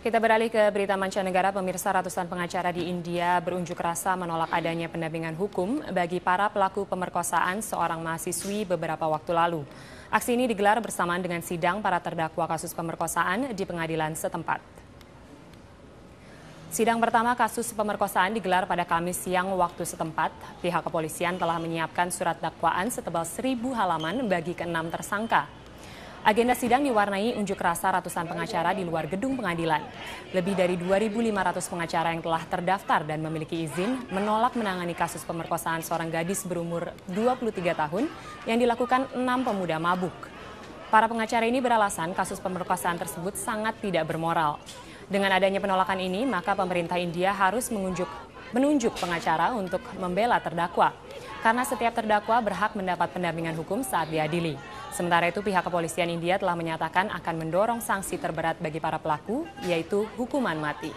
Kita beralih ke berita mancanegara, pemirsa ratusan pengacara di India berunjuk rasa menolak adanya pendampingan hukum bagi para pelaku pemerkosaan seorang mahasiswi beberapa waktu lalu. Aksi ini digelar bersamaan dengan sidang para terdakwa kasus pemerkosaan di pengadilan setempat. Sidang pertama kasus pemerkosaan digelar pada Kamis siang waktu setempat. Pihak kepolisian telah menyiapkan surat dakwaan setebal seribu halaman bagi keenam tersangka. Agenda sidang diwarnai unjuk rasa ratusan pengacara di luar gedung pengadilan. Lebih dari 2.500 pengacara yang telah terdaftar dan memiliki izin menolak menangani kasus pemerkosaan seorang gadis berumur 23 tahun yang dilakukan enam pemuda mabuk. Para pengacara ini beralasan kasus pemerkosaan tersebut sangat tidak bermoral. Dengan adanya penolakan ini, maka pemerintah India harus mengunjuk menunjuk pengacara untuk membela terdakwa. Karena setiap terdakwa berhak mendapat pendampingan hukum saat diadili. Sementara itu pihak kepolisian India telah menyatakan akan mendorong sanksi terberat bagi para pelaku, yaitu hukuman mati.